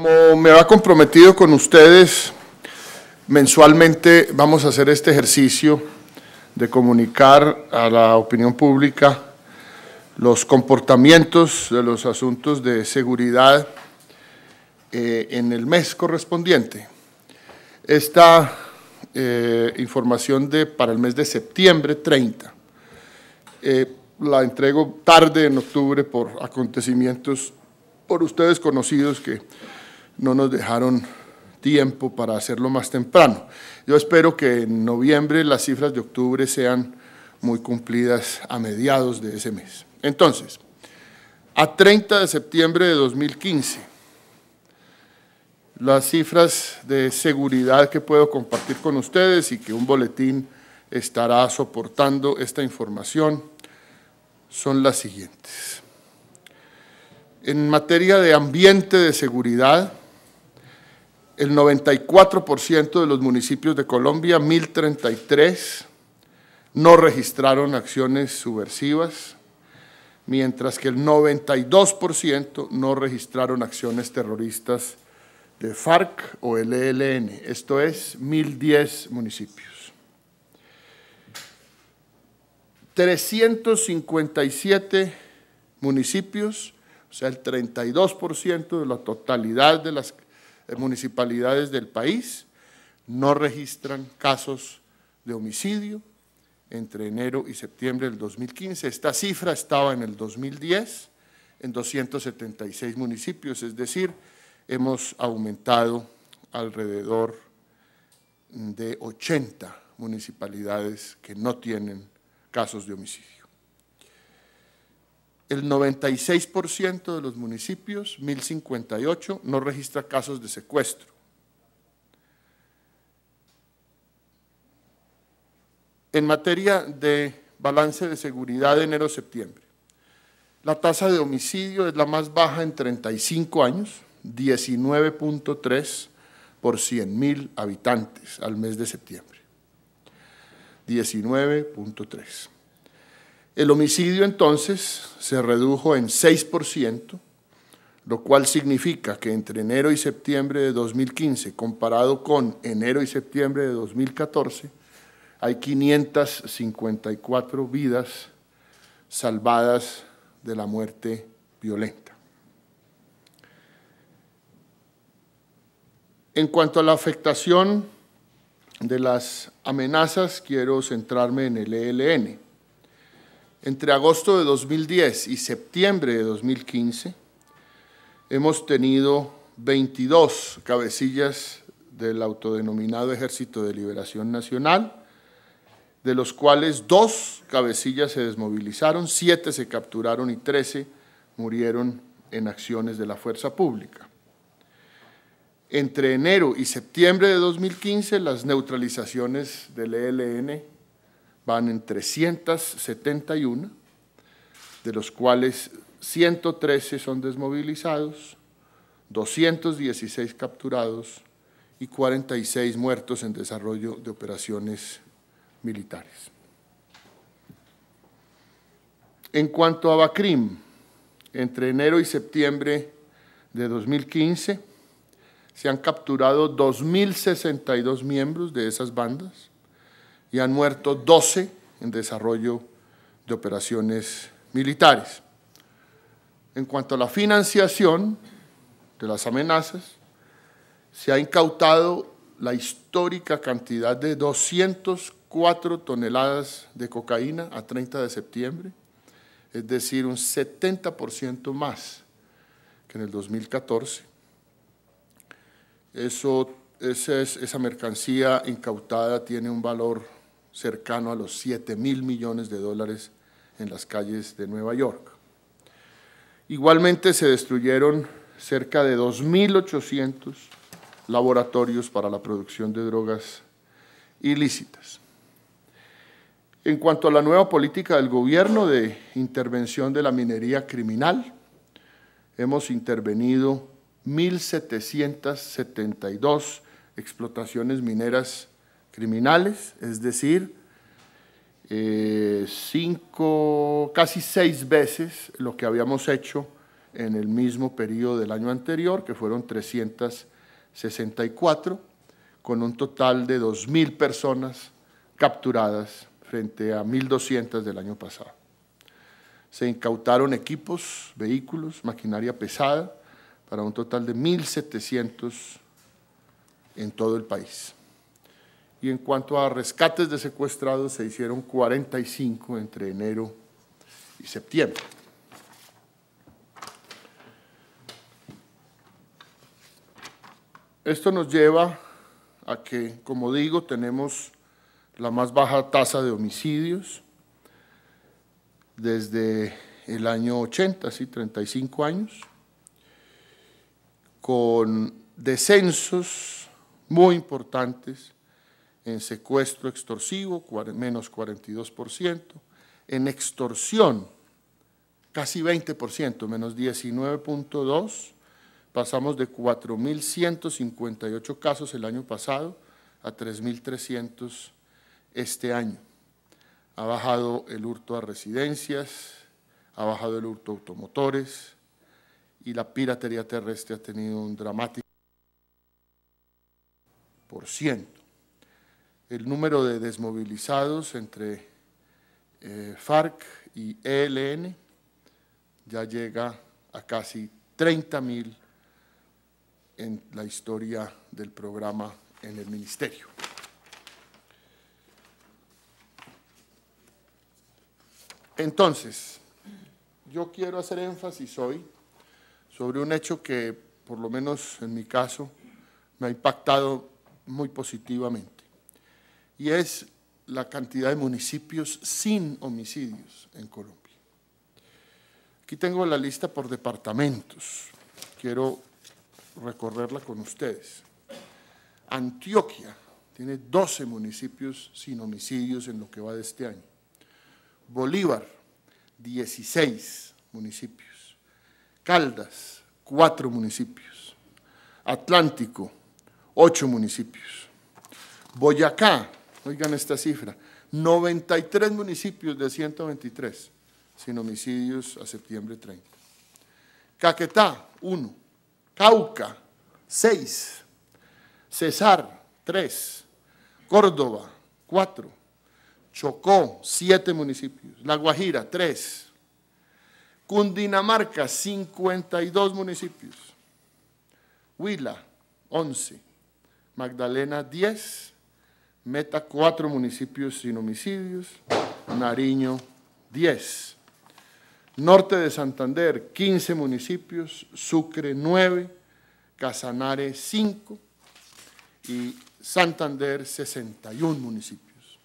Como me ha comprometido con ustedes, mensualmente vamos a hacer este ejercicio de comunicar a la opinión pública los comportamientos de los asuntos de seguridad eh, en el mes correspondiente. Esta eh, información de, para el mes de septiembre 30 eh, la entrego tarde en octubre por acontecimientos por ustedes conocidos que no nos dejaron tiempo para hacerlo más temprano. Yo espero que en noviembre las cifras de octubre sean muy cumplidas a mediados de ese mes. Entonces, a 30 de septiembre de 2015, las cifras de seguridad que puedo compartir con ustedes y que un boletín estará soportando esta información son las siguientes. En materia de ambiente de seguridad, el 94% de los municipios de Colombia, 1033, no registraron acciones subversivas, mientras que el 92% no registraron acciones terroristas de FARC o el ELN, esto es 1010 municipios. 357 municipios, o sea, el 32% de la totalidad de las eh, municipalidades del país no registran casos de homicidio entre enero y septiembre del 2015. Esta cifra estaba en el 2010 en 276 municipios, es decir, hemos aumentado alrededor de 80 municipalidades que no tienen casos de homicidio el 96% de los municipios, 1058, no registra casos de secuestro. En materia de balance de seguridad de enero-septiembre, la tasa de homicidio es la más baja en 35 años, 19.3 por 100.000 habitantes al mes de septiembre. 19.3. El homicidio entonces se redujo en 6%, lo cual significa que entre enero y septiembre de 2015, comparado con enero y septiembre de 2014, hay 554 vidas salvadas de la muerte violenta. En cuanto a la afectación de las amenazas, quiero centrarme en el ELN entre agosto de 2010 y septiembre de 2015, hemos tenido 22 cabecillas del autodenominado Ejército de Liberación Nacional, de los cuales dos cabecillas se desmovilizaron, siete se capturaron y 13 murieron en acciones de la fuerza pública. Entre enero y septiembre de 2015, las neutralizaciones del ELN van en 371, de los cuales 113 son desmovilizados, 216 capturados y 46 muertos en desarrollo de operaciones militares. En cuanto a Bacrim, entre enero y septiembre de 2015 se han capturado 2.062 miembros de esas bandas, y han muerto 12 en desarrollo de operaciones militares. En cuanto a la financiación de las amenazas, se ha incautado la histórica cantidad de 204 toneladas de cocaína a 30 de septiembre, es decir, un 70% más que en el 2014. Eso, esa mercancía incautada tiene un valor cercano a los 7 mil millones de dólares en las calles de Nueva York. Igualmente se destruyeron cerca de 2.800 laboratorios para la producción de drogas ilícitas. En cuanto a la nueva política del gobierno de intervención de la minería criminal, hemos intervenido 1.772 explotaciones mineras criminales, es decir, eh, cinco, casi seis veces lo que habíamos hecho en el mismo periodo del año anterior, que fueron 364, con un total de 2.000 personas capturadas frente a 1.200 del año pasado. Se incautaron equipos, vehículos, maquinaria pesada, para un total de 1.700 en todo el país y en cuanto a rescates de secuestrados se hicieron 45 entre enero y septiembre. Esto nos lleva a que, como digo, tenemos la más baja tasa de homicidios desde el año 80, sí, 35 años, con descensos muy importantes en secuestro extorsivo, menos 42%, en extorsión, casi 20%, menos 19.2%, pasamos de 4.158 casos el año pasado a 3.300 este año. Ha bajado el hurto a residencias, ha bajado el hurto a automotores y la piratería terrestre ha tenido un dramático por ciento el número de desmovilizados entre eh, FARC y ELN ya llega a casi 30.000 en la historia del programa en el ministerio. Entonces, yo quiero hacer énfasis hoy sobre un hecho que, por lo menos en mi caso, me ha impactado muy positivamente y es la cantidad de municipios sin homicidios en Colombia. Aquí tengo la lista por departamentos. Quiero recorrerla con ustedes. Antioquia tiene 12 municipios sin homicidios en lo que va de este año. Bolívar, 16 municipios. Caldas, 4 municipios. Atlántico, 8 municipios. Boyacá, Oigan esta cifra, 93 municipios de 123 sin homicidios a septiembre 30. Caquetá, 1. Cauca, 6. Cesar, 3. Córdoba, 4. Chocó, 7 municipios. La Guajira, 3. Cundinamarca, 52 municipios. Huila, 11. Magdalena, 10. Meta cuatro municipios sin homicidios, Nariño 10. Norte de Santander 15 municipios, Sucre 9, Casanare 5 y Santander 61 municipios.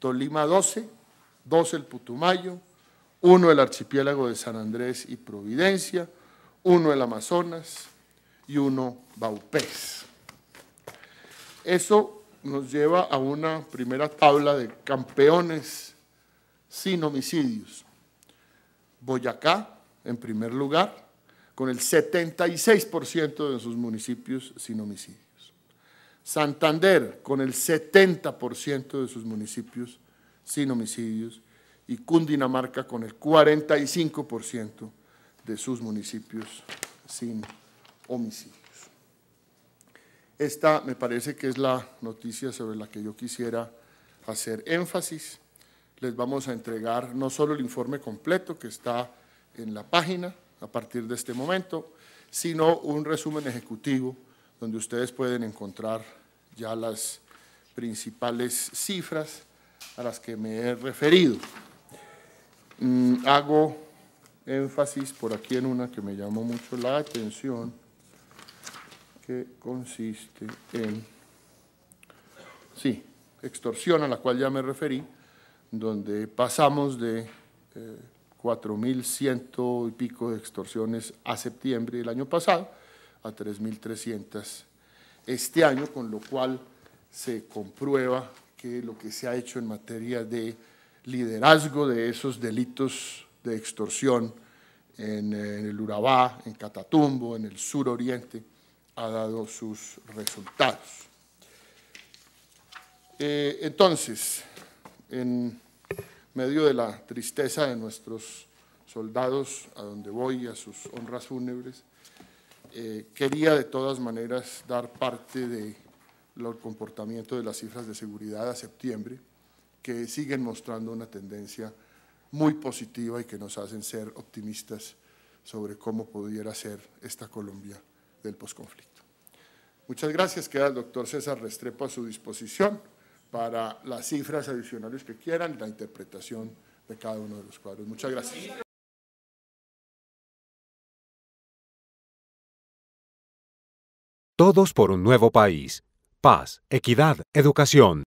Tolima 12, 12 el Putumayo, 1 el archipiélago de San Andrés y Providencia, 1 el Amazonas y 1 Baupés. Eso nos lleva a una primera tabla de campeones sin homicidios. Boyacá, en primer lugar, con el 76% de sus municipios sin homicidios. Santander, con el 70% de sus municipios sin homicidios. Y Cundinamarca, con el 45% de sus municipios sin homicidios. Esta me parece que es la noticia sobre la que yo quisiera hacer énfasis. Les vamos a entregar no solo el informe completo que está en la página a partir de este momento, sino un resumen ejecutivo donde ustedes pueden encontrar ya las principales cifras a las que me he referido. Mm, hago énfasis por aquí en una que me llamó mucho la atención que consiste en, sí, extorsión a la cual ya me referí, donde pasamos de 4.100 eh, y pico de extorsiones a septiembre del año pasado a 3.300 este año, con lo cual se comprueba que lo que se ha hecho en materia de liderazgo de esos delitos de extorsión en, eh, en el Urabá, en Catatumbo, en el sur oriente, ha dado sus resultados. Eh, entonces, en medio de la tristeza de nuestros soldados, a donde voy, a sus honras fúnebres, eh, quería de todas maneras dar parte del comportamiento de las cifras de seguridad a septiembre, que siguen mostrando una tendencia muy positiva y que nos hacen ser optimistas sobre cómo pudiera ser esta Colombia del posconflicto. Muchas gracias. Queda el doctor César Restrepo a su disposición para las cifras adicionales que quieran y la interpretación de cada uno de los cuadros. Muchas gracias. Todos por un nuevo país. Paz, equidad, educación.